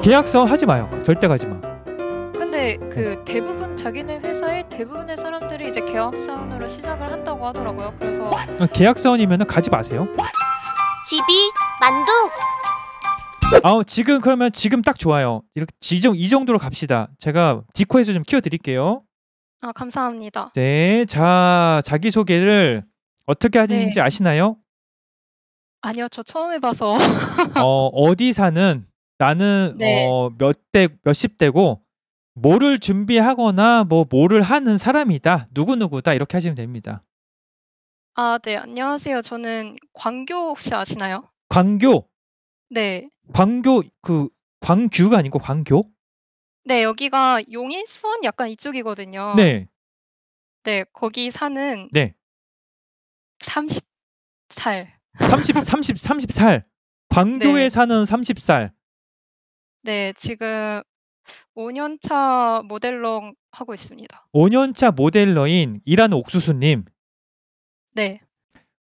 계약서 하지 마요. 절대 가지 마. 근데 그 대부분 자기네 회사의 대부분의 사람들이 이제 계약사원으로 시작을 한다고 하더라고요. 그래서 어, 계약사원이면 가지 마세요. 집이 만두. 아우 지금 그러면 지금 딱 좋아요. 이렇게 지정 이 정도로 갑시다. 제가 디코에서 좀 키워드릴게요. 아 감사합니다. 네, 자 자기 소개를 어떻게 하시는지 네. 아시나요? 아니요, 저 처음 해봐서. 어 어디 사는 나는 네. 어, 몇 대, 몇십 대고 뭐를 준비하거나 뭐 뭐를 하는 사람이다. 누구누구다. 이렇게 하시면 됩니다. 아, 네. 안녕하세요. 저는 광교 혹시 아시나요? 광교. 네. 광교 그 광규가 아니고 광교? 네, 여기가 용인 수원 약간 이쪽이거든요. 네. 네, 거기 사는 네. 30살. 30 30 30살. 광교에 네. 사는 30살. 네, 지금 5년 차 모델러 하고 있습니다. 5년 차 모델러인 일하는 옥수수님. 네.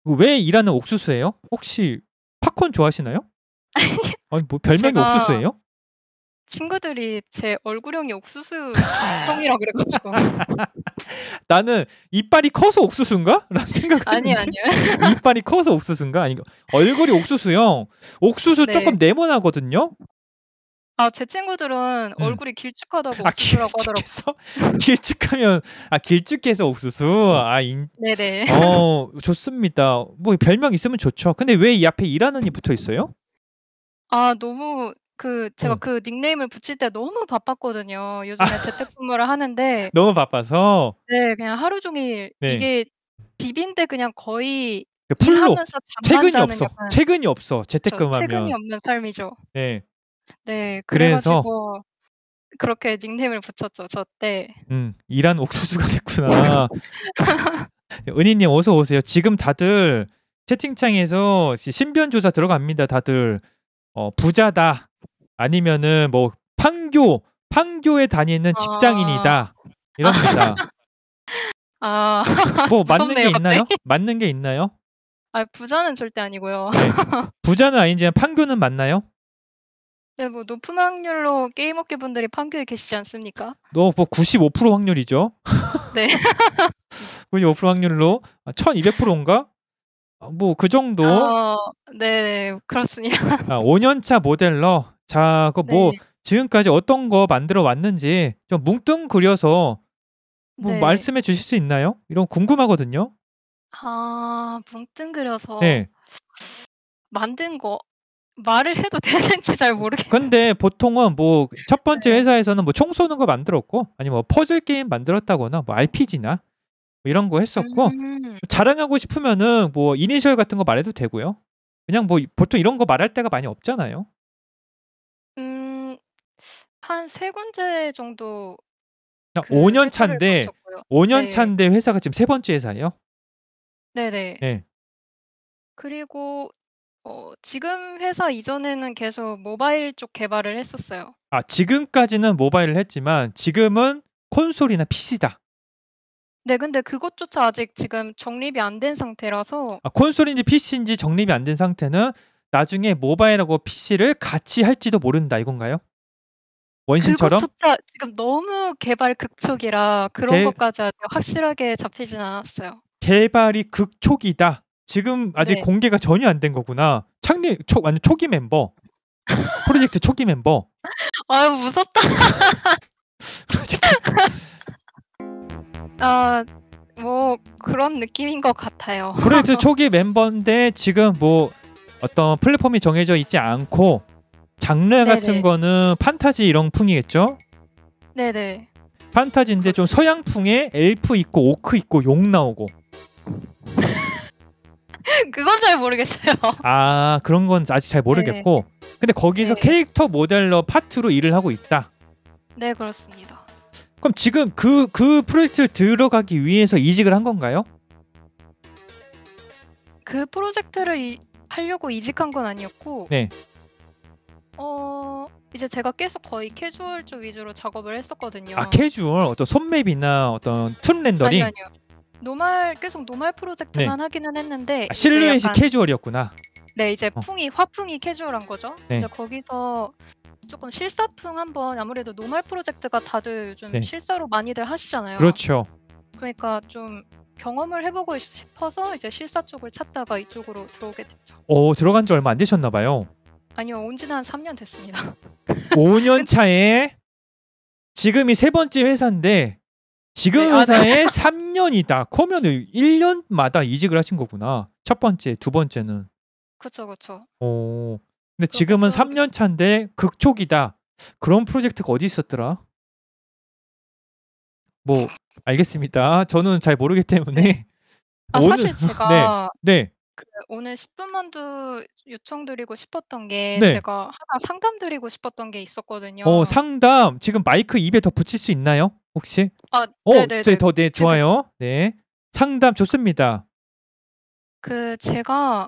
왜 일하는 옥수수예요? 혹시 팝콘 좋아하시나요? 아니 뭐 별명이 제가 옥수수예요? 친구들이 제 얼굴형이 옥수수 아. 형이라 그래가지고 나는 이빨이 커서 옥수수인가? 라는 생각을 아니 했는데. 아니요 이빨이 커서 옥수수인가? 아니 얼굴이 옥수수형 옥수수 네. 조금 네모나거든요 아제 친구들은 음. 얼굴이 길쭉하다고 아 옥수수라고 하더라고요. 길쭉하면아 길쭉해서 옥수수. 아, 어. 아 인... 네네. 어 좋습니다. 뭐 별명 있으면 좋죠. 근데 왜 이 앞에 일하는이 붙어 있어요? 아 너무 그 제가 어. 그 닉네임을 붙일 때 너무 바빴거든요. 요즘에 재택근무를 하는데 너무 바빠서 네 그냥 하루 종일 네. 이게 집인데 그냥 거의 그 풀로 하면서 잠만 퇴근이 자는 없어. 약간 퇴근이 없어. 재택근무하면. 퇴근이 없는 삶이죠. 네. 네, 그래서 그렇게 닉네임을 붙였죠. 저 때. 음, 이란 옥수수가 됐구나. 은희님 어서 오세요. 지금 다들 채팅창에서 신변 조사 들어갑니다. 다들 어, 부자다 아니면은 뭐 판교 판교에 다니는 직장인이다 아. 이럽니다. 아... 뭐 맞는 게 있나요? 맞는 게 있나요? 아 부자는 절대 아니고요. 네. 부자는 아닌지만 판교는 맞나요? 네, 뭐 높은 확률로 게임 업계 분들이 판교에 계시지 않습니까? 너뭐 95% 확률이죠? 네. 95% 확률로 1200%인가? 아, 아, 뭐그 정도. 어, 네, 그렇습니다. 아, 5년차 모델러. 자, 그뭐 네. 지금까지 어떤 거 만들어 왔는지 좀 뭉뚱그려서 뭐 네. 말씀해 주실 수 있나요? 이런 궁금하거든요. 아, 뭉뚱그려서 네. 만든 거 말을 해도 되는지 잘 모르겠. 근데 보통은 뭐 첫 번째 네. 회사에서는 뭐총 쏘는 거 만들었고 아니면 뭐 퍼즐 게임 만들었다거나 뭐 RPG나 뭐 이런 거 했었고 음. 자랑하고 싶으면은 뭐 이니셜 같은 거 말해도 되고요. 그냥 뭐 보통 이런 거 말할 때가 많이 없잖아요. 음, 한세 군데 정도. 아, 그 5년 차인데 5년 네. 차인데 회사가 지금 세 번째 회사예요. 네네. 네. 그리고 어 지금 회사 이전에는 계속 모바일 쪽 개발을 했었어요. 아, 지금까지는 모바일을 했지만 지금은 콘솔이나 PC다. 네, 근데 그것조차 아직 지금 정립이 안 된 상태라서 아, 콘솔인지 PC인지 정립이 안 된 상태는 나중에 모바일하고 PC를 같이 할지도 모른다 이건가요? 원신처럼? 그것조차 지금 너무 개발 극촉이라 그런 개- 것까지 확실하게 잡히진 않았어요. 개발이 극촉이다 지금 아직 네. 공개가 전혀 안 된 거구나. 창립 초 완전 초기 멤버. 프로젝트 초기 멤버. 아유 무섭다. 아뭐 어, 그런 느낌인 것 같아요. 프로젝트 초기 멤버인데 지금 뭐 어떤 플랫폼이 정해져 있지 않고 장르 네네. 같은 거는 판타지 이런 풍이겠죠? 네네. 판타지인데 좀 그렇죠. 서양풍에 엘프 있고 오크 있고 용 나오고. 그건 잘 모르겠어요. 아 그런 건 아직 잘 모르겠고 네 근데 거기서 네 캐릭터 모델러 파트로 일을 하고 있다. 네 그렇습니다. 그럼 지금 그그 그 프로젝트를 들어가기 위해서 이직을 한 건가요? 그 프로젝트를 이, 하려고 이직한 건 아니었고 네. 어 이제 제가 계속 거의 캐주얼 쪽 위주로 작업을 했었거든요. 아 캐주얼 어떤 손맵이나 어떤 툰 렌더링? 아니, 아니요 노말 계속 노말 프로젝트만 네. 하기는 했는데 아, 실루엣이 약간, 캐주얼이었구나. 네 이제 어. 풍이 화풍이 캐주얼한 거죠. 네. 이제 거기서 조금 실사풍 한번 아무래도 노말 프로젝트가 다들 요즘 네. 실사로 많이들 하시잖아요. 그렇죠. 그러니까 좀 경험을 해보고 싶어서 이제 실사 쪽을 찾다가 이쪽으로 들어오게 됐죠. 오 어, 들어간 지 얼마 안 되셨나 봐요. 아니요 온 지는 한 3년 됐습니다. 5년 차에 지금이 세 번째 회사인데 지금 회사에 아, 3년이다. 그러면 1년마다 이직을 하신 거구나. 첫 번째, 두 번째는. 그쵸, 그쵸. 오. 어. 근데 지금은 그쵸. 3년 차인데 극초기다. 그런 프로젝트가 어디 있었더라? 뭐 알겠습니다. 저는 잘 모르기 때문에 네. 아, 오늘 사실 제가 네, 네. 그 오늘 10분만두 요청드리고 싶었던 게 네. 제가 하나 상담 드리고 싶었던 게 있었거든요. 어, 상담 지금 마이크 입에 더 붙일 수 있나요? 혹시? 아, 어, 네네 네. 더, 네, 좋아요. 네. 상담 좋습니다. 그 제가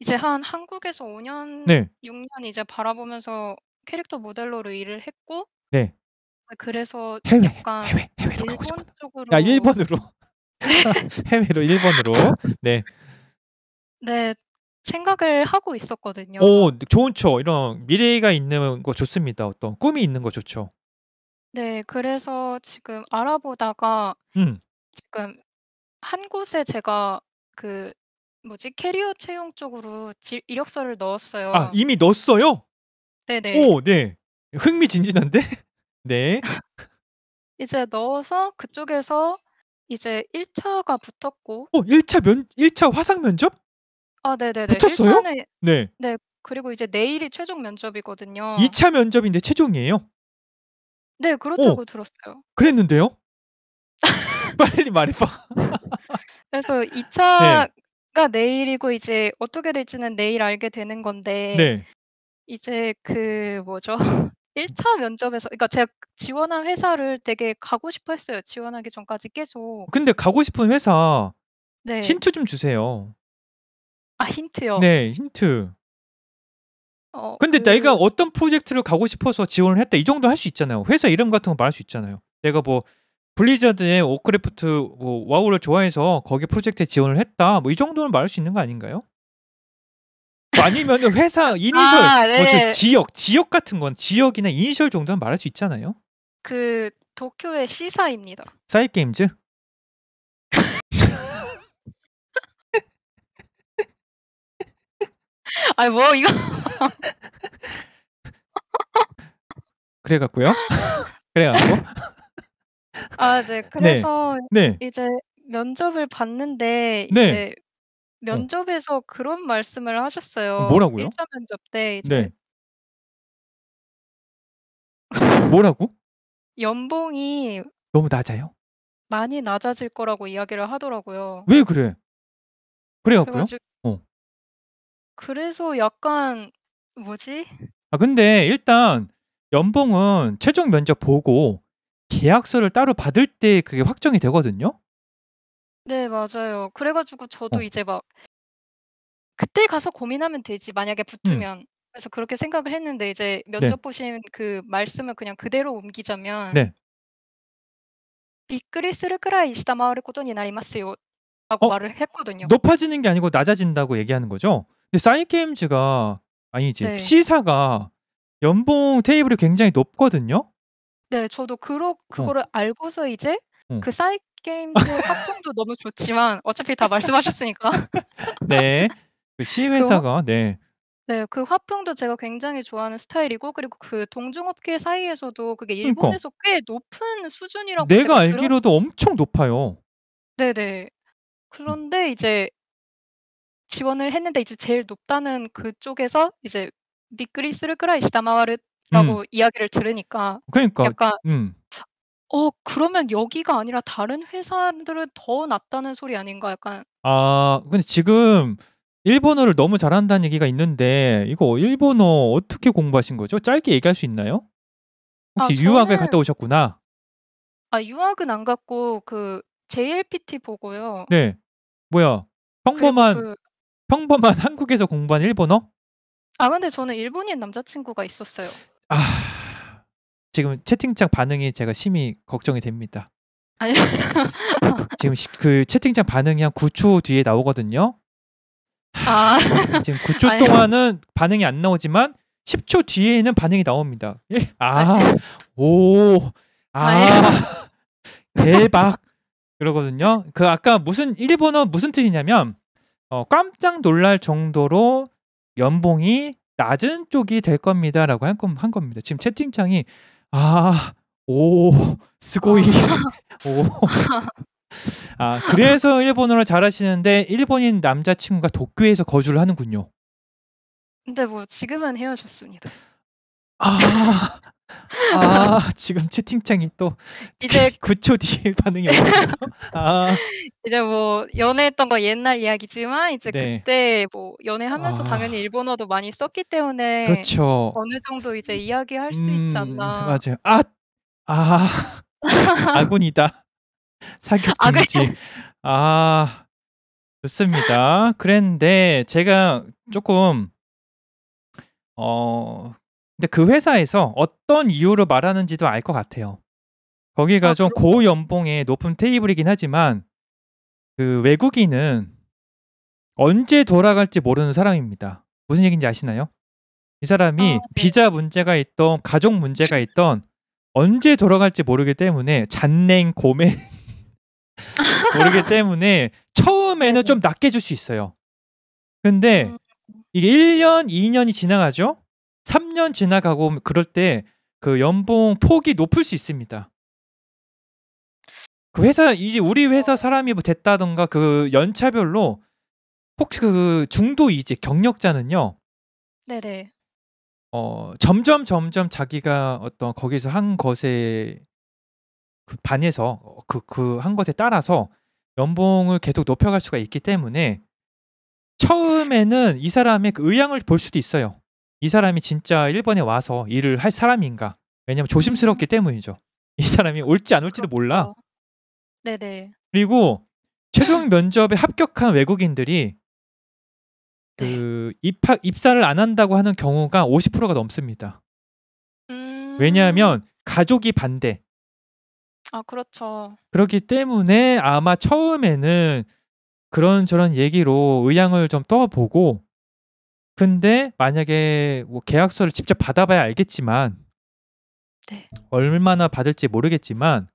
이제 한 한국에서 5년, 네, 6년 이제 바라보면서 캐릭터 모델로 일을 했고 네. 아, 그래서 해외, 약간 해외, 해외로 가고 싶구나. 쪽으로 1번으로. 해외로 1번으로. 네. 네, 생각을 하고 있었거든요. 오, 좋은 초. 이런 미래가 있는 거 좋습니다. 어떤 꿈이 있는 거 좋죠. 네. 그래서 지금 알아보다가 음. 지금 한 곳에 제가 그 뭐지? 캐리어 채용 쪽으로 지 이력서를 아 넣었어요. 이미 넣었어요? 네네. 오, 네. 흥미진진한데? 네. 이제 넣어서 그쪽에서 이제 1 차가 붙었고 어, 1차 면 1차 화상 면접? 아 네네네. 붙었어요? 차는 네. 네. 그리고 이제 내일이 최종 면접이거든요. 2차 면접인데 최종이에요? 네 그렇다고 어. 들었어요. 그랬는데요? 빨리 말해봐. 그래서 2차가 내일이고 이제 어떻게 될지는 내일 알게 되는 건데 네. 이제 그 뭐죠? 1차 면접에서 그러니까 제가 지원한 회사를 되게 가고 싶어 했어요. 지원하기 전까지 계속. 근데 가고 싶은 회사 네. 힌트 좀 주세요. 아 힌트요. 네, 힌트. 어, 근데 그... 내가 어떤 프로젝트를 가고 싶어서 지원을 했다 이 정도 할 수 있잖아요. 회사 이름 같은 거 말할 수 있잖아요. 내가 뭐 블리자드의 워크래프트 뭐 와우를 좋아해서 거기 프로젝트에 지원을 했다 뭐 이 정도는 말할 수 있는 거 아닌가요? 아니면 회사 아, 이니셜 아, 네. 뭐 지역 지역 같은 건 지역이나 이니셜 정도는 말할 수 있잖아요. 그 도쿄의 시사입니다. 사이 게임즈? 아니 뭐 이거 그래갖고요. 그래갖고. 아, 네. 네. 그래서 네. 이제 면접을 봤는데 네. 이제 네. 면접에서 그런 말씀을 하셨어요. 뭐라고요? 1차 면접 때 이제 네. 뭐라고? 연봉이 너무 낮아요? 많이 낮아질 거라고 이야기를 하더라고요. 왜 그래? 그래갖고요. 그래가지고 그래서 약간 뭐지? 아 근데 일단 연봉은 최종 면접 보고 계약서를 따로 받을 때 그게 확정이 되거든요. 네, 맞아요. 그래 가지고 저도 어. 이제 막 그때 가서 고민하면 되지. 만약에 음. 붙으면. 그래서 그렇게 생각을 했는데 이제 네. 면접 보신 그 말씀을 그냥 그대로 옮기자면 네. びっくりするくらい下回ることになります요라고어 말을 했거든요. 높아지는 게 아니고 낮아진다고 얘기하는 거죠? 근데 사이게임즈가 아니지 네. C사가 연봉 테이블이 굉장히 높거든요. 네, 저도 그러 어. 그거를 어. 알고서 이제 어. 그 사이 게임즈 합성도 너무 좋지만 어차피 다 말씀하셨으니까. 네, 그 C 그 회사가 네. 네, 그 화풍도 제가 굉장히 좋아하는 스타일이고 그리고 그 동종업계 사이에서도 그게 그러니까. 일본에서 그러니까. 꽤 높은 수준이라고 내가 알기로도 들었... 엄청 높아요. 네네. 그런데 이제 지원을 했는데 이제 제일 높다는 그쪽에서 이제 미끄리스르크라이 시다마와르라고 음. 이야기를 들으니까 그러니까 약간 음. 어 그러면 여기가 아니라 다른 회사들은 더 낫다는 소리 아닌가 약간 아 근데 지금 일본어를 너무 잘한다는 얘기가 있는데 이거 일본어 어떻게 공부하신 거죠? 짧게 얘기할 수 있나요? 아, 혹시 아, 유학을 갔다 오셨구나. 아 유학은 안 갔고 그 JLPT 보고요. 네 뭐야 평범한 그... 평범한 한국에서 공부한 일본어? 아 근데 저는 일본인 남자친구가 있었어요. 아 지금 채팅창 반응이 제가 심히 걱정이 됩니다. 아니 지금 시, 그 채팅창 반응이 한 9초 뒤에 나오거든요. 아 지금 9초 아니요. 동안은 반응이 안 나오지만 10초 뒤에는 반응이 나옵니다. 아오아 예, 아, 아 대박 그러거든요. 그 아까 무슨 일본어 무슨 뜻이냐면 어, 깜짝 놀랄 정도로 연봉이 낮은 쪽이 될 겁니다라고 한, 한 겁니다. 지금 채팅창이 아, 오, 스고이. 오. 아, 그래서 일본어를 잘하시는데 일본인 남자친구가 도쿄에서 거주를 하는군요. 근데 네, 뭐 지금은 헤어졌습니다. 아, 아 지금 채팅창이 또 이제 9초 그 뒤에 반응이 없네요. 아. 이제 뭐 연애했던 거 옛날 이야기지만 이제 네. 그때 뭐 연애하면서 아. 당연히 일본어도 많이 썼기 때문에 그렇죠. 어느 정도 이제 음. 이야기할 수있잖 음, 맞아요. 아, 아, 아군이다. 아, 사격진지. 아, 좋습니다. 그런데 제가 조금 어 근데 그 회사에서 어떤 이유로 말하는지도 알 것 같아요. 거기가 아, 좀 고연봉의 높은 테이블이긴 하지만 그 외국인은 언제 돌아갈지 모르는 사람입니다. 무슨 얘기인지 아시나요? 이 사람이 아, 네. 비자 문제가 있던 가족 문제가 있던 언제 돌아갈지 모르기 때문에 잔냉 고매 모르기 때문에 처음에는 좀 낮게 줄 수 있어요. 근데 음. 이게 1년, 2년이 지나가죠? 3년 지나가고 그럴 때 그 연봉 폭이 높을 수 있습니다. 그 회사 이제 우리 회사 사람이 뭐 됐다던가 그 연차별로 혹시 그 중도 이직 경력자는요. 네네. 어 점점 점점 자기가 어떤 거기서 한 것에 그 반해서 어, 그그 한 것에 따라서 연봉을 계속 높여갈 수가 있기 때문에 처음에는 이 사람의 그 의향을 볼 수도 있어요. 이 사람이 진짜 일본에 와서 일을 할 사람인가? 왜냐면 조심스럽기 음. 때문이죠. 이 사람이 올지 안 올지도 몰라. 그렇죠. 네네. 그리고 최종 면접에 합격한 외국인들이 그 네. 입학 입사를 안 한다고 하는 경우가 50%가 넘습니다. 왜냐하면 음. 가족이 반대. 아 그렇죠. 그렇기 때문에 아마 처음에는 그런 저런 얘기로 의향을 좀 떠보고 근데 만약에 뭐 계약서를 직접 받아봐야 알겠지만 네. 얼마나 받을지 모르겠지만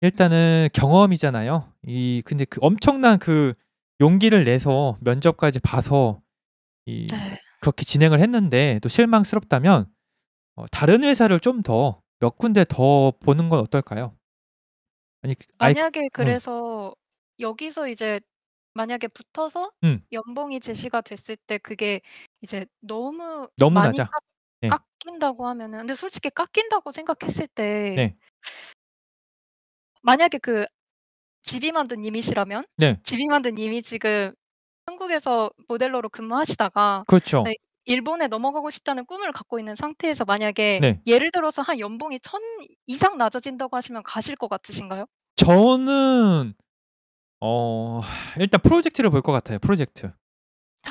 일단은 경험이잖아요. 이 근데 그 엄청난 그 용기를 내서 면접까지 봐서 이 네. 그렇게 진행을 했는데 또 실망스럽다면 어, 다른 회사를 좀 더 몇 군데 더 보는 건 어떨까요? 아니 그 만약에 아이, 그래서 어. 여기서 이제 만약에 붙어서 음. 연봉이 제시가 됐을 때 그게 이제 너무 너무 많이 낮아. 깎, 네. 깎인다고 하면은 근데 솔직히 깎인다고 생각했을 때 네. 만약에 그 집이 만든 이미지라면 네. 집이 만든 이미 지금 한국에서 모델로로 근무하시다가 그렇죠. 네, 일본에 넘어가고 싶다는 꿈을 갖고 있는 상태에서 만약에 네. 예를 들어서 한 연봉이 천 이상 낮아진다고 하시면 가실 것 같으신가요? 저는 어 일단 프로젝트를 볼 것 같아요. 프로젝트.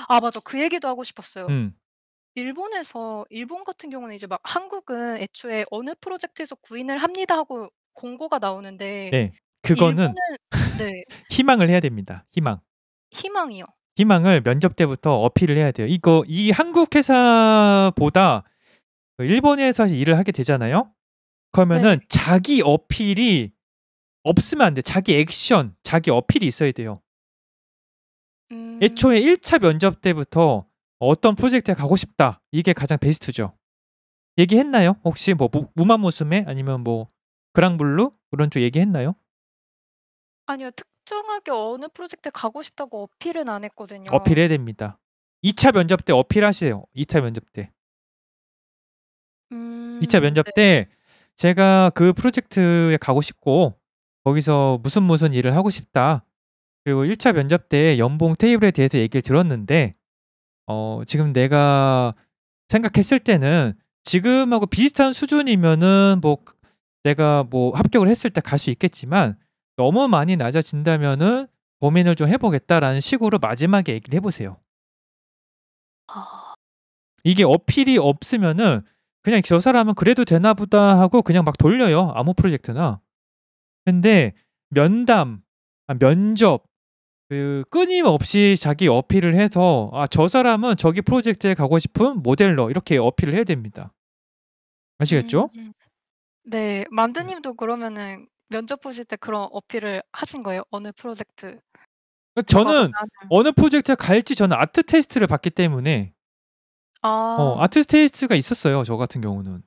아 맞아. 그 얘기도 하고 싶었어요. 음. 일본에서 일본 같은 경우는 이제 막 한국은 애초에 어느 프로젝트에서 구인을 합니다 하고 공고가 나오는데 네. 그거는 일본은 네. 희망을 해야 됩니다. 희망. 희망이요. 희망을 면접 때부터 어필을 해야 돼요. 이거 이 한국 회사보다 그 일본 회사에서 일을 하게 되잖아요. 네. 그러면은 네. 자기 어필이 없으면 안 돼. 자기 액션, 자기 어필이 있어야 돼요. 음... 애초에 1차 면접 때부터 어떤 프로젝트에 가고 싶다. 이게 가장 베스트죠. 얘기했나요? 혹시 뭐 무, 무마무스에 아니면 뭐 그랑블루 그런 쪽 얘기했나요? 아니요. 특정하게 어느 프로젝트에 가고 싶다고 어필은 안 했거든요. 어필해야 됩니다. 2차 면접 때 어필하세요. 2차 면접 때. 음... 2차 면접 네. 때 제가 그 프로젝트에 가고 싶고 거기서 무슨 무슨 일을 하고 싶다. 그리고 1차 면접 때 연봉 테이블에 대해서 얘기를 들었는데 어, 지금 내가 생각했을 때는 지금하고 비슷한 수준이면은 뭐 그, 내가 뭐 합격을 했을 때 갈 수 있겠지만 너무 많이 낮아진다면은 고민을 좀 해보겠다라는 식으로 마지막에 얘기를 해보세요. 아. 이게 어필이 없으면은 그냥 저 사람은 그래도 되나 보다 하고 그냥 막 돌려요. 아무 프로젝트나. 근데 면담, 아, 면접 그 끊임없이 자기 어필을 해서 아 저 사람은 저기 프로젝트에 가고 싶은 모델러 이렇게 어필을 해야 됩니다. 아시겠죠? 음. 음. 네, 만드님도 네. 그러면은 면접 보실 때 그런 어필을 하신 거예요? 어느 프로젝트? 그 저는 어느 프로젝트에 갈지 저는 아트 테스트를 봤기 때문에 아, 어, 아트 테스트가 있었어요. 저 같은 경우는.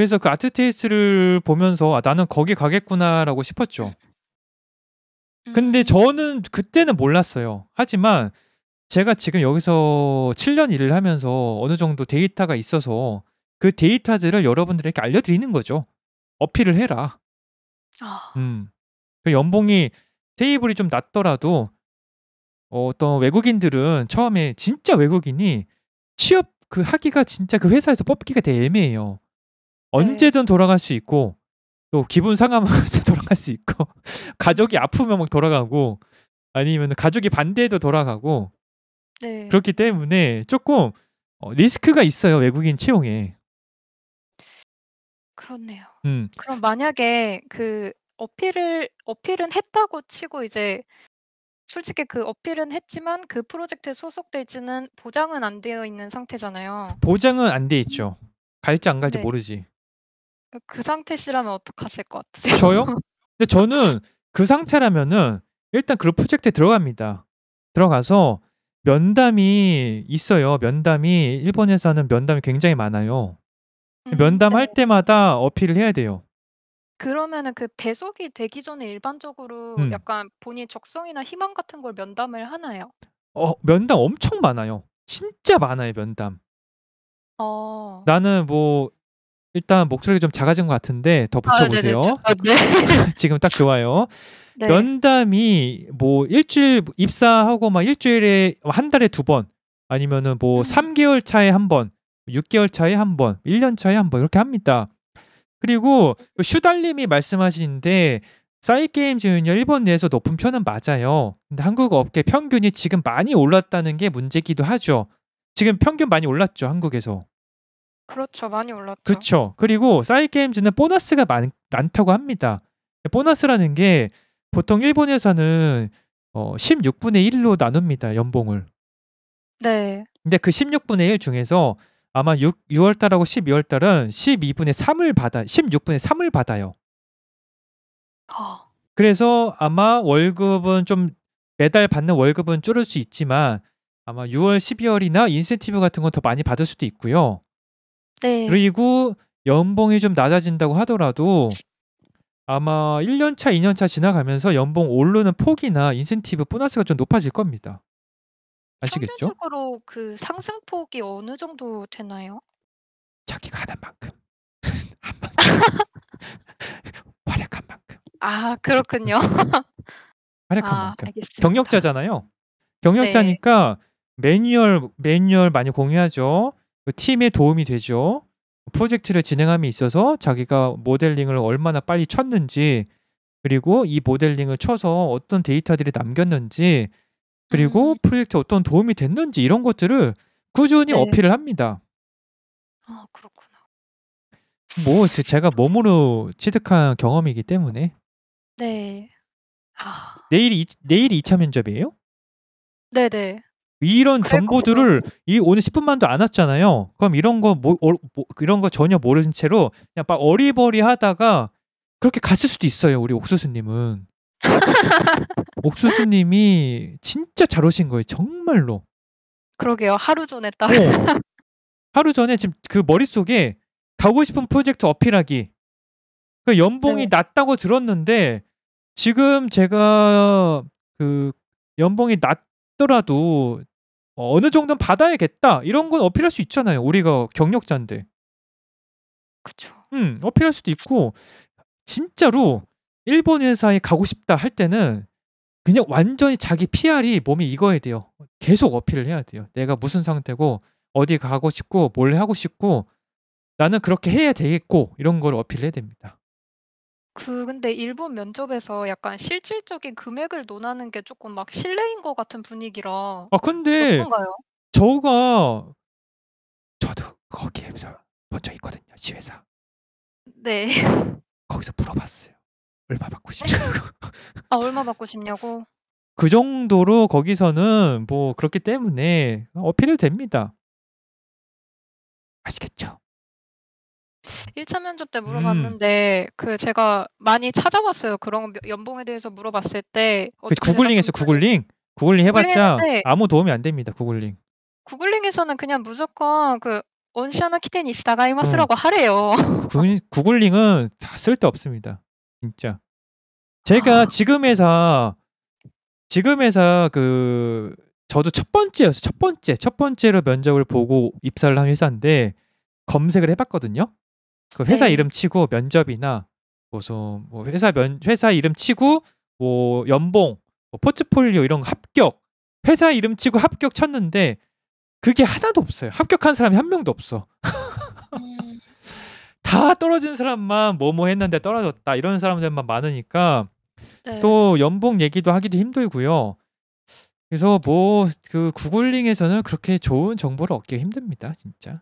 그래서 그 아트테이스를 보면서 아, 나는 거기 가겠구나라고 싶었죠. 근데 음. 저는 그때는 몰랐어요. 하지만 제가 지금 여기서 7년 일을 하면서 어느 정도 데이터가 있어서 그 데이터들을 여러분들에게 알려드리는 거죠. 어필을 해라. 아. 음. 그 연봉이 테이블이 좀 낮더라도 어, 떤 외국인들은 처음에 진짜 외국인이 취업 그 하기가 진짜 그 회사에서 뽑기가 되게 애매해요. 네. 언제든 돌아갈 수 있고 또 기분 상하면 돌아갈 수 있고 가족이 아프면 막 돌아가고 아니면 가족이 반대해도 돌아가고 네. 그렇기 때문에 조금 어, 리스크가 있어요 외국인 채용에. 그렇네요. 음. 그럼 만약에 그 어필을 어필은 했다고 치고 이제 솔직히 그 어필은 했지만 그 프로젝트에 소속될지는 보장은 안 되어 있는 상태잖아요. 보장은 안 돼 있죠. 갈지 안 갈지 네. 모르지. 그, 상태시라면 어떡하실 것 같으세요? 저요? 근데 저는 그 상태라면은 일단 그룹 프로젝트에 들어갑니다. 들어가서 면담이 있어요. 면담이 일본에서 는 면담이 굉장히 많아요. 음, 면담할 네. 때마다 어필을 해야 돼요. 그러면은 그 배속이 되기 전에 일반적으로 음. 약간 본인 적성이나 희망 같은 걸 면담을 하나요? 어, 면담 엄청 많아요. 진짜 많아요, 면담. 어. 나는 뭐 일단 목소리가 좀 작아진 것 같은데 더 아, 붙여보세요. 아, 네. 지금 딱 좋아요. 네. 면담이 뭐 일주일 입사하고 막 일주일에 한 달에 두 번 아니면은 뭐 음. 3개월 차에 한 번, 6개월 차에 한 번, 1년 차에 한 번 이렇게 합니다. 그리고 그 슈달님이 말씀하시는데 사이게임 지은율 일본 내에서 높은 편은 맞아요. 근데 한국 업계 평균이 지금 많이 올랐다는 게 문제기도 하죠. 지금 평균 많이 올랐죠 한국에서. 그렇죠. 많이 올랐죠. 그렇죠. 그리고 사이게임즈는 보너스가 많, 많다고 합니다. 보너스라는 게 보통 일본에서는 어, 16분의 1로 나눕니다. 연봉을. 네. 근데 그 16분의 1 중에서 아마 6, 6월달하고 12월달은 12분의 3을 받아 16분의 3을 받아요. 어. 그래서 아마 월급은 좀 매달 받는 월급은 줄을 수 있지만 아마 6월, 12월이나 인센티브 같은 건 더 많이 받을 수도 있고요. 네. 그리고 연봉이 좀 낮아진다고 하더라도 아마 1년차, 2년차 지나가면서 연봉 오르는 폭이나 인센티브 보너스가 좀 높아질 겁니다. 아시겠죠? 평균적으로 그 상승폭이 어느 정도 되나요? 자기가 하는 만큼 한 만큼 활약한 만큼 아 그렇군요. 활약한 아, 만큼 알겠습니다. 경력자잖아요. 경력자니까 네. 매뉴얼 매뉴얼 많이 공유하죠. 그 팀에 도움이 되죠. 프로젝트를 진행함에 있어서 자기가 모델링을 얼마나 빨리 쳤는지 그리고 이 모델링을 쳐서 어떤 데이터들이 남겼는지 그리고 음. 프로젝트 어떤 도움이 됐는지 이런 것들을 꾸준히 네. 어필을 합니다. 아 그렇구나. 뭐 제- 가 몸으로 취득한 경험이기 때문에 네. 아, 내일 이- 내일이 2차 면접이에요? 네네. 이런 정보들을 이 오늘 10분만도 안 왔잖아요. 그럼 이런 거 뭐, 어, 뭐 이런 거 전혀 모르는 채로 그냥 막 어리버리하다가 그렇게 갔을 수도 있어요. 우리 옥수수님은 옥수수님이 진짜 잘 오신 거예요. 정말로. 그러게요. 하루 전에 딱. 어. 하루 전에 지금 그 머릿속에 가고 싶은 프로젝트 어필하기. 그 연봉이 네. 낮다고 들었는데 지금 제가 그 연봉이 낮더라도 어, 느 정도는 받아야겠다 이런 건 어필할 수 있잖아요. 우리가 경력자인데. 그렇죠. 음, 어필할 수도 있고 진짜로 일본 회사에 가고 싶다 할 때는 그냥 완전히 자기 PR이 몸이 익어야 돼요. 계속 어필을 해야 돼요. 내가 무슨 상태고 어디 가고 싶고 뭘 하고 싶고 나는 그렇게 해야 되겠고 이런 걸 어필해야 됩니다. 그 근데 일본 면접에서 약간 실질적인 금액을 논하는 게 조금 막 실례인 것 같은 분위기라 아 근데 어떤가요? 저가 저도 거기에서 본적 있거든요, 지회사 네. 거기서 물어봤어요. 얼마 받고 어? 싶냐고. 아 얼마 받고 싶냐고? 그 정도로 거기서는 뭐 그렇기 때문에 어필해도 됩니다. 아시겠죠? 1차 면접 때 음. 물어봤는데 그 제가 많이 찾아봤어요. 그런 연봉에 대해서 물어봤을 때 구글링 에서 구글링? 구글링 해봤자 구글링했는데 아무 도움이 안 됩니다 구글링. 구글링에서는 그냥 무조건 그 온시아나 키텐 이시다가 이마스라고 하래요. 구- 구글링은 다 쓸데없습니다. 진짜. 제가 아. 지금 에서 지금 회사 그 저도 첫 번째였어요. 첫 번째 첫 번째로 면접을 보고 입사를 한 회사인데 검색을 해봤거든요. 그 회사 네. 이름 치고 면접이나 무슨 뭐, 뭐 회사 면 회사 이름 치고 뭐 연봉, 뭐 포트폴리오 이런 거 합격, 회사 이름 치고 합격 쳤는데 그게 하나도 없어요. 합격한 사람이 한 명도 없어. 음. 다 떨어진 사람만 뭐뭐 뭐 했는데 떨어졌다 이런 사람들만 많으니까 네. 또 연봉 얘기도 하기도 힘들고요. 그래서 뭐 그 구글링에서는 그렇게 좋은 정보를 얻기 힘듭니다, 진짜.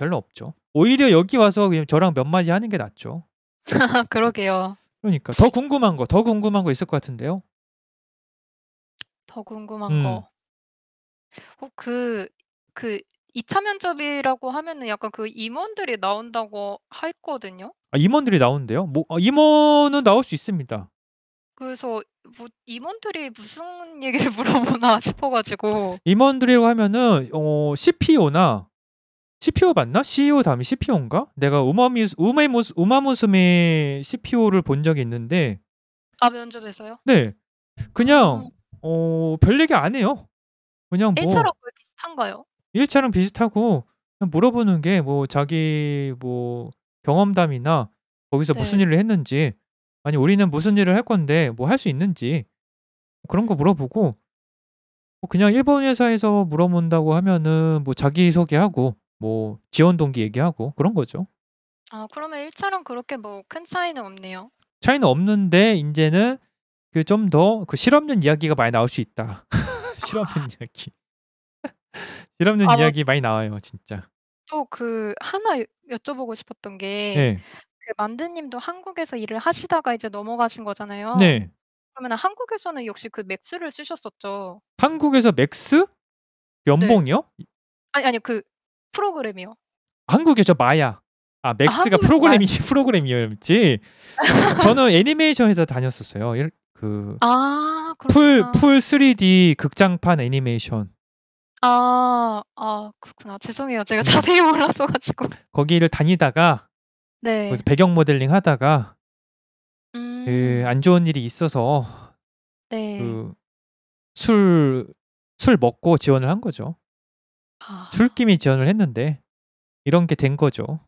별로 없죠. 오히려 여기 와서 그냥 저랑 몇 마디 하는 게 낫죠. 그러게요. 그러니까 더 궁금한 거, 더 궁금한 거 있을 것 같은데요. 더 궁금한 음. 거. 어, 그, 그 2차 면접이라고 하면은 약간 그 임원들이 나온다고 했거든요. 아, 임원들이 나온대요뭐 아, 어, 임원은 나올 수 있습니다. 그래서 뭐 임원들이 무슨 얘기를 물어보나 싶어가지고 임원들이라고 하면은 어, CPO나 CPO 맞나? CEO 다음이 CPO인가? 내가 우마미 우마무스 우마무스미 CPO를 본 적이 있는데 아 면접에서요? 네 그냥 어, 어 별 얘기 안 해요. 그냥 뭐 1차랑 거의 비슷한가요? 1차랑 비슷하고 그냥 물어보는 게 뭐 자기 뭐 경험담이나 거기서 네. 무슨 일을 했는지 아니 우리는 무슨 일을 할 건데 뭐 할 수 있는지 그런 거 물어보고 뭐 그냥 일본 회사에서 물어본다고 하면은 뭐 자기 소개하고 뭐 지원 동기 얘기하고 그런 거죠. 아, 그러면 1차랑 그렇게 뭐 큰 차이는 없네요. 차이는 없는데 이제는 그 좀 더 그 실없는 이야기가 많이 나올 수 있다. 실없는 이야기. 실없는 아, 뭐 이야기 많이 나와요, 진짜. 또 그 하나 여쭤보고 싶었던 게 네. 그 만드님도 한국에서 일을 하시다가 이제 넘어가신 거잖아요. 네. 그러면 한국에서는 역시 그 맥스를 쓰셨었죠. 한국에서 맥스? 네. 연봉이요? 아니 아니 그 프로그램이요. 한국에 저 마야. 아 맥스가 아, 프로그램이 마 프로그램이었지. 저는 애니메이션 회사 다녔었어요. 그 아, 풀, 풀 3D 극장판 애니메이션. 아, 아 그렇구나. 죄송해요. 제가 자세히 몰랐어 가지고. 거기를 다니다가 네. 거기서 배경 모델링 하다가 그 음... 그안 좋은 일이 있어서 네. 그 술 술 먹고 지원을 한 거죠. 아. 술김이 지원을 했는데 이런 게 된 거죠.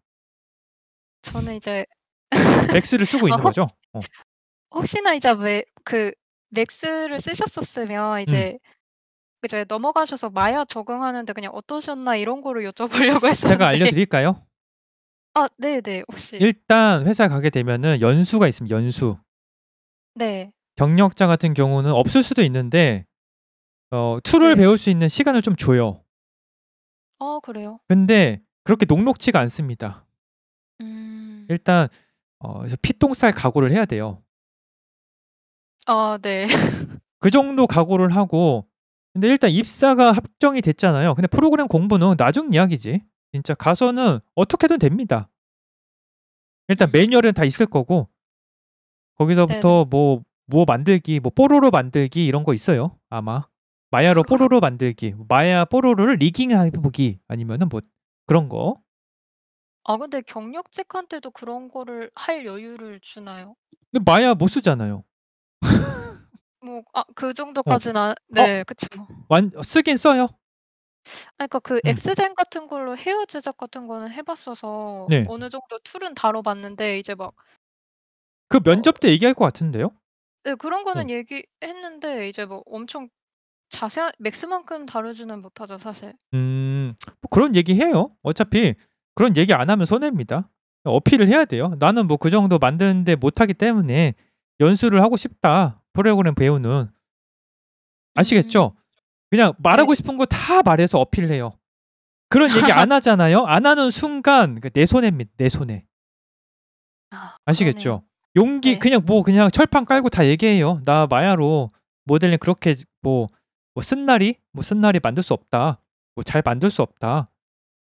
저는 이제 맥스를 쓰고 아, 있는 혹, 거죠? 어. 혹시나 이제 왜그 맥스를 쓰셨었으면 이제 음. 이제 넘어가셔서 마야 적응하는데 그냥 어떠셨나 이런 거를 여쭤보려고 했어요 제가 알려드릴까요? 아, 네네. 혹시. 일단 회사 가게 되면은 연수가 있습니다. 연수. 네. 경력자 같은 경우는 없을 수도 있는데 어, 툴을 네. 배울 수 있는 시간을 좀 줘요. 어, 그래요? 근데 그렇게 녹록치가 않습니다. 음. 일단 어, 피똥 살 각오를 해야 돼요. 아, 네. 그 정도 각오를 하고 근데 일단 입사가 합정이 됐잖아요. 근데 프로그램 공부는 나중 이야기지. 진짜 가서는 어떻게든 됩니다. 일단 매뉴얼은 다 있을 거고 거기서부터 뭐뭐 뭐 만들기, 뭐 뽀로로 만들기 이런 거 있어요. 아마. 마야로 뽀로로 만들기, 마야 뽀로로를 리깅해보기 아니면은 뭐 그런 거. 아 근데 경력 체크한테도 그런 거를 할 여유를 주나요? 근데 마야 못 쓰잖아요. 뭐아그 어. 정도까지는 안- 어. 네, 어, 그쵸. 완 쓰긴 써요. 그러니까 그 음. 엑스젠 같은 걸로 헤어 제작 같은 거는 해 봤어서 네. 어느 정도 툴은 다뤄 봤는데 이제 막그 어. 면접 때 얘기할 것 같은데요? 네 그런 거는 얘기했는데 이제 뭐 엄청 자세한 맥스만큼 다루지는 못하죠, 사실. 음. 뭐 그런 얘기 해요. 어차피 그런 얘기 안 하면 손해입니다. 어필을 해야 돼요. 나는 뭐 그 정도 만드는데 못하기 때문에 연수를 하고 싶다. 프로그램 배우는 아시겠죠? 음. 그냥 말하고 네. 싶은 거 다 말해서 어필해요. 그런 얘기 안 하잖아요. 안 하는 순간 그 내 손해입니다. 내 손해. 아, 시겠죠 용기 네. 그냥 뭐 그냥 철판 깔고 다 얘기해요. 나 마야로 모델링 그렇게 뭐뭐 쓴날이 뭐 쓴날이 만들 수 없다. 뭐잘 만들 수 없다.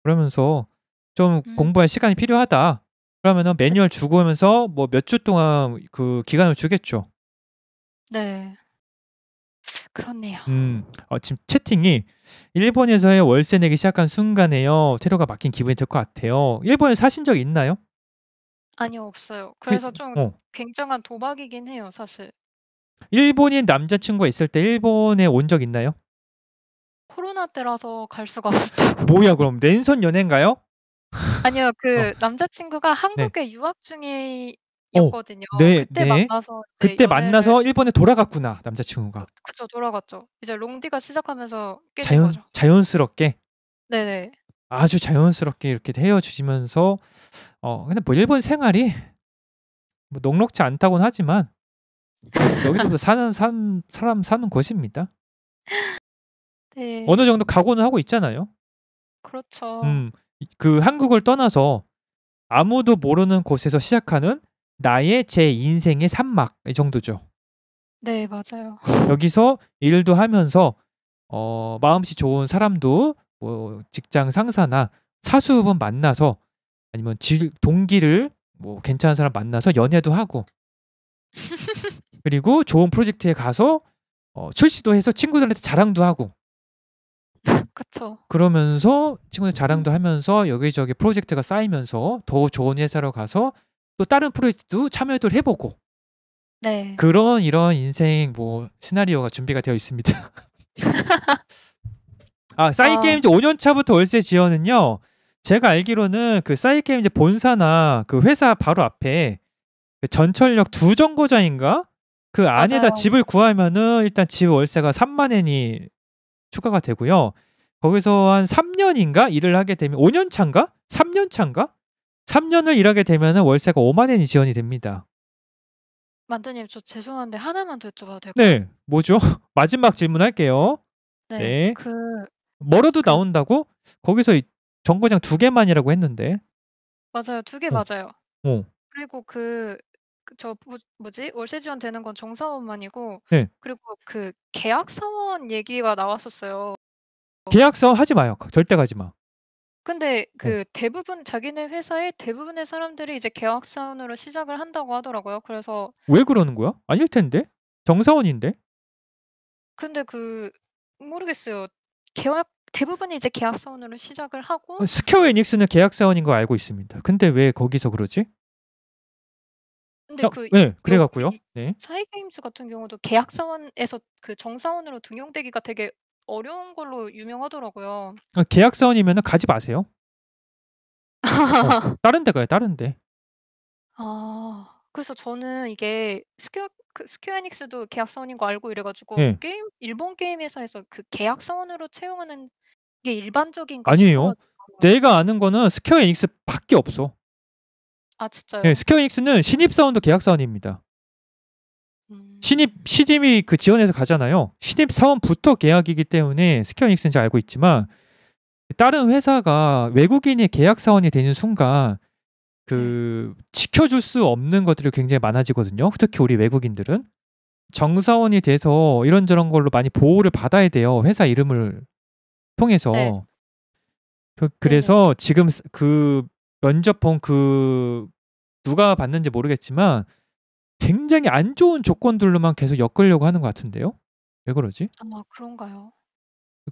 그러면서 좀 음. 공부할 시간이 필요하다. 그러면은 매뉴얼 주고 하면서 뭐 몇 주 동안 그 기간을 주겠죠. 네. 그렇네요. 음, 어, 지금 채팅이 일본에서의 월세 내기 시작한 순간에요. 테러가 막힌 기분이 들 것 같아요. 일본에 사신 적 있나요? 아니요, 없어요. 그래서 좀 어. 굉장한 도박이긴 해요, 사실. 일본인 남자친구가 있을 때 일본에 온 적 있나요? 코로나 때라서 갈 수가 없죠. 뭐야 그럼 랜선 연애인가요? 아니요 그 어. 남자친구가 한국에 네. 유학 어. 중이었거든요. 네, 그때 네. 만나서 그때 연애를- 만나서 일본에 돌아갔구나 남자친구가 그, 그쵸 돌아갔죠. 이제 롱디가 시작하면서 깨진 자연 거죠. 자연스럽게 네네. 아주 자연스럽게 이렇게 헤어지시면서 어 근데 뭐 일본 생활이 뭐 녹록지 않다곤 하지만 여기도 사는 산 사람 사는 곳입니다. 네. 어느 정도 각오는 하고 있잖아요. 그렇죠. 음, 그 한국을 떠나서 아무도 모르는 곳에서 시작하는 나의 제 인생의 산막 이 정도죠. 네, 맞아요. 여기서 일도 하면서 어, 마음씨 좋은 사람도 뭐 직장 상사나 사수분 만나서 아니면 질, 동기를 뭐 괜찮은 사람 만나서 연애도 하고 그리고 좋은 프로젝트에 가서 어, 출시도 해서 친구들한테 자랑도 하고 그쵸. 그러면서 친구들 음. 자랑도 하면서 여기저기 프로젝트가 쌓이면서 더 좋은 회사로 가서 또 다른 프로젝트도 참여도 해보고 네. 그런 이런 인생 뭐 시나리오가 준비가 되어 있습니다. 아 사이 게임즈 어. 5년 차부터 월세 지원은요. 제가 알기로는 그 사이 게임즈 본사나 그 회사 바로 앞에 그 전철역 두 정거장인가 그 안에다 맞아요. 집을 구하면은 일단 집 월세가 3만 엔이 추가가 되고요. 거기서 한 3년인가 일을 하게 되면 5년 차인가? 3년 차인가? 3년을 일하게 되면은 월세가 5만 엔이 지원이 됩니다. 만두님, 저 죄송한데 하나만 더 여쭤봐도 될까요? 네, 뭐죠? 마지막 질문할게요. 네, 네. 그 멀어도 그- 나온다고? 거기서 정거장 두 개만이라고 했는데. 맞아요. 두개 어, 맞아요. 어. 그리고 그그 저 뭐, 지 월세 지원 되는 건 정사원만이고 네. 그리고 그 계약 사원 얘기가 나왔었어요. 계약사원 하지 마요. 절대 가지 마. 근데 그 네. 대부분 자기네 회사의 대부분의 사람들이 이제 계약사원으로 시작을 한다고 하더라고요. 그래서 왜 그러는 거야? 아닐 텐데. 정사원인데. 근데 그 모르겠어요. 계약 대부분이 이제 계약사원으로 시작을 하고 스퀘어 에닉스는 계약사원인 거 알고 있습니다. 근데 왜 거기서 그러지? 근데 자, 그, 예, 그 네, 그래 갖고요. 네. 사이게임즈 같은 경우도 계약사원에서 그 정사원으로 등용되기가 되게 어려운 걸로 유명하더라고요. 아, 계약사원이면 가지 마세요. 어, 다른 데 가요, 다른 데. 아, 그래서 저는 이게 스퀘어, 그 스퀘어 닉스도 계약사원인 거 알고 이래가지고 네. 게임, 일본 게임 회사에서 그 계약사원으로 채용하는 게 일반적인가 아니에요. 내가 아는 거는 스퀘어 에닉스밖에 없어. 아 진짜요? 예, 스퀘어 닉스는 신입 사원도 계약 사원입니다. 음... 신입 시딤이 그 지원해서 가잖아요. 신입 사원부터 계약이기 때문에 스퀘어 닉스는잘 알고 있지만 다른 회사가 외국인이 계약 사원이 되는 순간 그 네. 지켜줄 수 없는 것들이 굉장히 많아지거든요. 특히 우리 외국인들은 정사원이 돼서 이런저런 걸로 많이 보호를 받아야 돼요. 회사 이름을 통해서. 네. 그, 래서 지금 그 면접 본 그 누가 봤는지 모르겠지만 굉장히 안 좋은 조건들로만 계속 엮으려고 하는 것 같은데요. 왜 그러지? 아마 그런가요?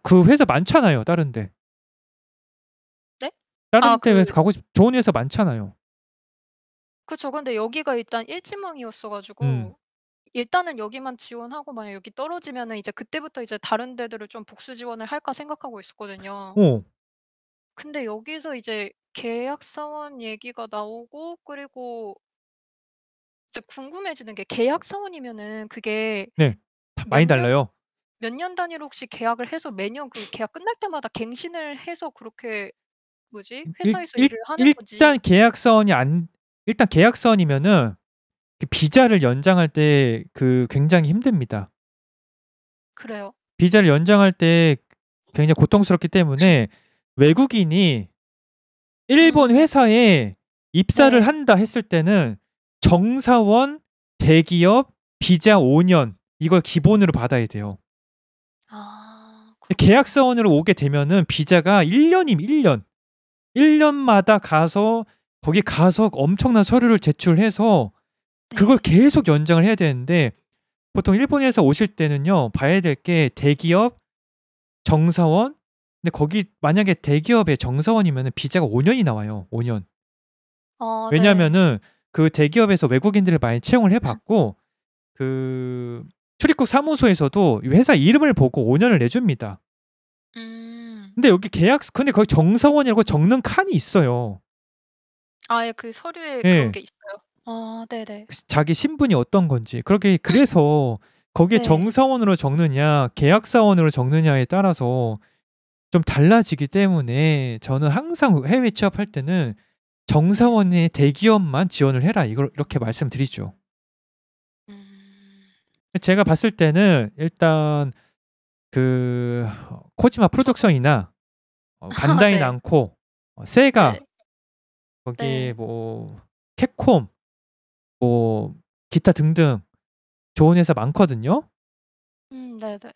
그 회사 많잖아요. 다른데. 네? 다른 아, 데그 회사 그 가고 싶 좋은 회사 많잖아요. 그쵸. 근데 여기가 일단 일지망이었어 가지고 음. 일단은 여기만 지원하고 만약 여기 떨어지면은 이제 그때부터 이제 다른 데들을 좀 복수 지원을 할까 생각하고 있었거든요. 어. 근데 여기서 이제 계약사원 얘기가 나오고 그리고 이제 궁금해지는 게 계약사원이면은 그게 네. 많이 년, 달라요. 몇 년 단위로 혹시 계약을 해서 매년 그 계약 끝날 때마다 갱신을 해서 그렇게 뭐지? 회사에서 일, 일을 하는 거지. 일단 계약사원이 안 일단 계약사원이면은 그 비자를 연장할 때 그 굉장히 힘듭니다. 그래요. 비자를 연장할 때 굉장히 고통스럽기 때문에 외국인이 일본 음. 회사에 입사를 네. 한다 했을 때는 정사원, 대기업, 비자 5년 이걸 기본으로 받아야 돼요. 아, 계약사원으로 오게 되면은 비자가 1년이면 1년. 1년마다 가서 거기 가서 엄청난 서류를 제출해서 네. 그걸 계속 연장을 해야 되는데 보통 일본에서 오실 때는요 봐야 될 게 대기업, 정사원, 근데 거기 만약에 대기업의 정사원이면 비자가 5년이 나와요. 5년. 어, 네. 왜냐면은 네. 그 대기업에서 외국인들을 많이 채용을 네. 해봤고 그 출입국 사무소에서도 회사 이름을 보고 5년을 내줍니다. 음. 근데 여기 계약 근데 거기 정사원이라고 적는 칸이 있어요. 아예 그 서류에 네. 그런 게 있어요. 아, 네네. 자기 신분이 어떤 건지 그렇게 그래서 거기에 네. 정사원으로 적느냐 계약사원으로 적느냐에 따라서 좀 달라지기 때문에 저는 항상 해외 취업할 때는 정사원의 대기업만 지원을 해라 이걸 이렇게 말씀드리죠. 음. 제가 봤을 때는 일단 그 코지마 프로덕션이나 어, 반다이 남코, 네. 어, 세가 네. 거기 네. 뭐 캡콤 뭐 기타 등등 좋은 회사 많거든요. 음, 네, 네.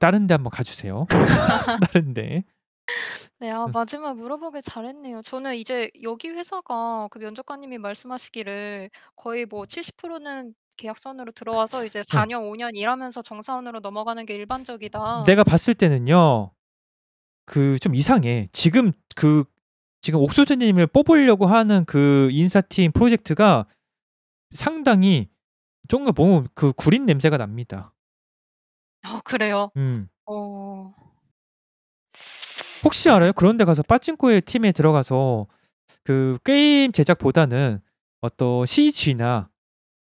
다른 데 한번 가주세요. 다른 데. 네, 아, 마지막 물어보길 잘했네요. 저는 이제 여기 회사가 그 면접관님이 말씀하시기를 거의 뭐 70%는 음. 계약선으로 들어와서 이제 4년, 어. 5년 일하면서 정사원으로 넘어가는 게 일반적이다. 내가 봤을 때는요. 그 좀 이상해. 지금 그 지금 옥수수님을 뽑으려고 하는 그 인사팀 프로젝트가 상당히 뭔가 보그 뭐 구린 냄새가 납니다. 아 그래요? 음. 어. 혹시 알아요? 그런 데 가서 빠찡코의 팀에 들어가서 그 게임 제작보다는 어떤 CG나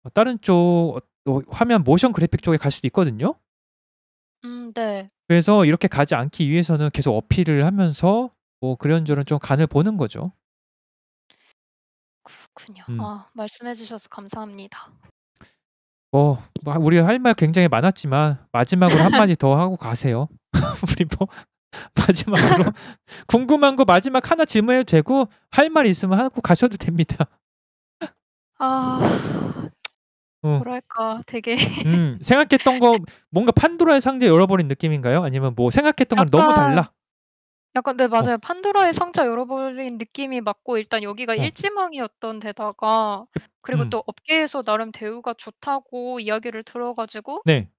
어, 다른 쪽 어, 화면 모션 그래픽 쪽에 갈 수도 있거든요. 음, 네. 그래서 이렇게 가지 않기 위해서는 계속 어필을 하면서 뭐 그런저런 좀 간을 보는 거죠. 그렇군요. 음. 아, 말씀해 주셔서 감사합니다. 뭐, 뭐 우리 할 말 굉장히 많았지만 마지막으로 한마디 더 하고 가세요. 우리 뭐 마지막으로 궁금한 거 마지막 하나 질문해도 되고 할 말 있으면 하고 가셔도 됩니다. 아 어. 뭐랄까 되게 음, 생각했던 거 뭔가 판도라의 상자 열어버린 느낌인가요? 아니면 뭐 생각했던 건 너무 달라? 약간 네 맞아요. 어. 판도라의 상자 열어버린 느낌이 맞고 일단 여기가 어. 일지망이었던 데다가 그리고 음. 또 업계에서 나름 대우가 좋다고 이야기를 들어 가지고 네.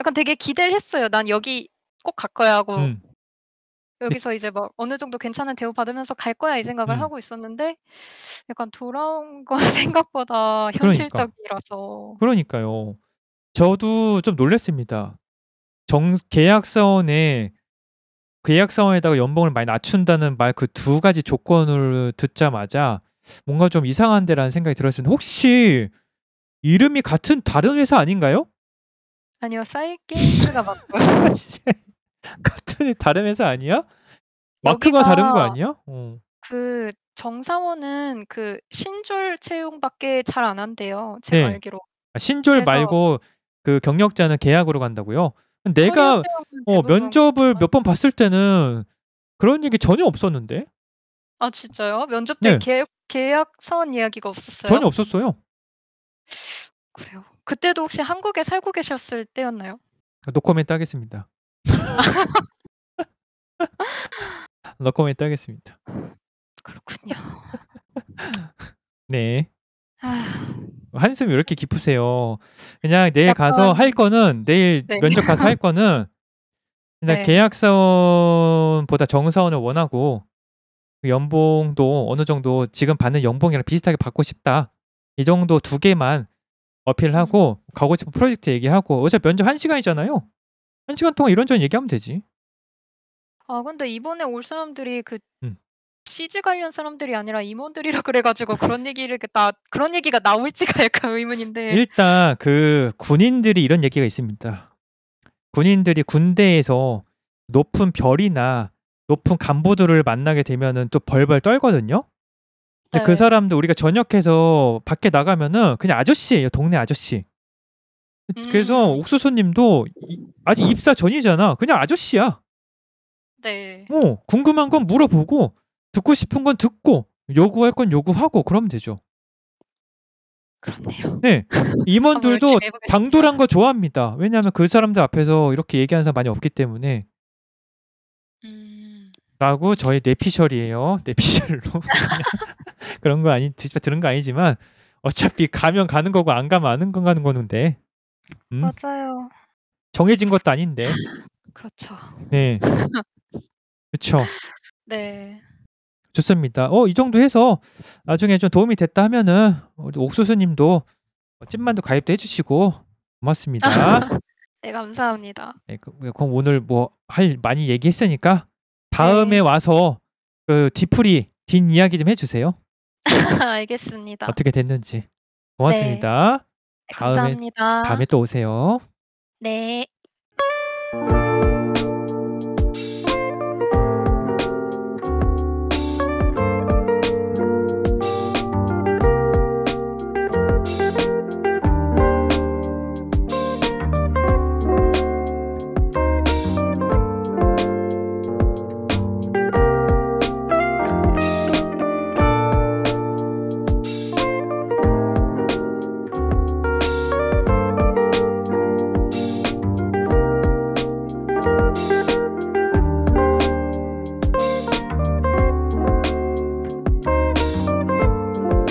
약간 되게 기대를 했어요. '난 여기 꼭 갈 거야.' 하고 음. 네. 여기서 이제 막 어느 정도 괜찮은 대우 받으면서 '갈 거야.' 이 생각을 음. 하고 있었는데 약간 돌아온 건 생각보다 그러니까. 현실적이라서. 그러니까요. 저도 좀 놀랐습니다. 정 계약서원에 계약 그 상황에다가 연봉을 많이 낮춘다는 말 그 두 가지 조건을 듣자마자 뭔가 좀 이상한데라는 생각이 들었습니다. 혹시 이름이 같은 다른 회사 아닌가요? 아니요, 사이게임즈가 맞고 같은 다른 회사 아니야? 마크가 다른 거 아니야? 어. 그 정사원은 그 신졸 채용밖에 잘 안 한대요. 제가 네. 알기로. 아, 신졸 그래서... 말고 그 경력자는 계약으로 간다고요? 내가 어, 면접을 몇 번 봤을 때는 그런 얘기 전혀 없었는데. 아 진짜요? 면접 때 네. 계 계약서원 이야기가 없었어요? 전혀 없었어요. 그래요. 그때도 혹시 한국에 살고 계셨을 때였나요? 노코멘트 아, 하겠습니다. 노코멘트 하겠습니다. 그렇군요. 네. 아... 한숨이 왜 이렇게 깊으세요? 그냥 내일 약간... 가서 할 거는 내일 네. 면접 가서 할 거는 그냥 네. 계약사보다정서원을 원하고 그 연봉도 어느 정도 지금 받는 연봉이랑 비슷하게 받고 싶다. 이 정도 두 개만 어필하고 음. 가고 싶은 프로젝트 얘기하고 어차피 면접 한 시간이잖아요. 한 시간 동안 이런저런 얘기하면 되지. 아 근데 이번에 올 사람들이 그 음. CG 관련 사람들이 아니라 임원들이라 그래가지고 그런 얘기를 그 나 그런 얘기가 나올지가 약간 의문인데 일단 그 군인들이 이런 얘기가 있습니다. 군인들이 군대에서 높은 별이나 높은 간부들을 만나게 되면은 또 벌벌 떨거든요. 그 네. 그 사람도 우리가 전역해서 밖에 나가면은 그냥 아저씨예요, 동네 아저씨. 그래서 음. 옥수수님도 아직 입사 전이잖아. 그냥 아저씨야. 네. 어, 궁금한 건 물어보고 듣고 싶은 건 듣고 요구할 건 요구하고 그러면 되죠. 그렇네요. 네. 임원들도 당돌한 거 좋아합니다. 왜냐하면 그 사람들 앞에서 이렇게 얘기하는 사람 많이 없기 때문에. 음... 라고 저의 내피셜이에요. 내피셜로. 그런 거 아니, 진짜 들은 거 아니지만 어차피 가면 가는 거고 안 가면 안는건 가는 건데. 음? 맞아요. 정해진 것도 아닌데. 그렇죠. 네. 그렇죠. 네. 좋습니다. 어, 이 정도 해서 나중에 좀 도움이 됐다 하면은 우리 옥수수님도 찐만두 가입도 해주시고 고맙습니다. 네, 감사합니다. 네, 그, 그 럼 오늘 뭐 할 많이 얘기했으니까 다음에 네. 와서 그 뒤풀이 뒷 이야기 좀 해주세요. 알겠습니다. 어떻게 됐는지 고맙습니다. 네. 네, 감사합니다. 다음에 또 오세요. 네.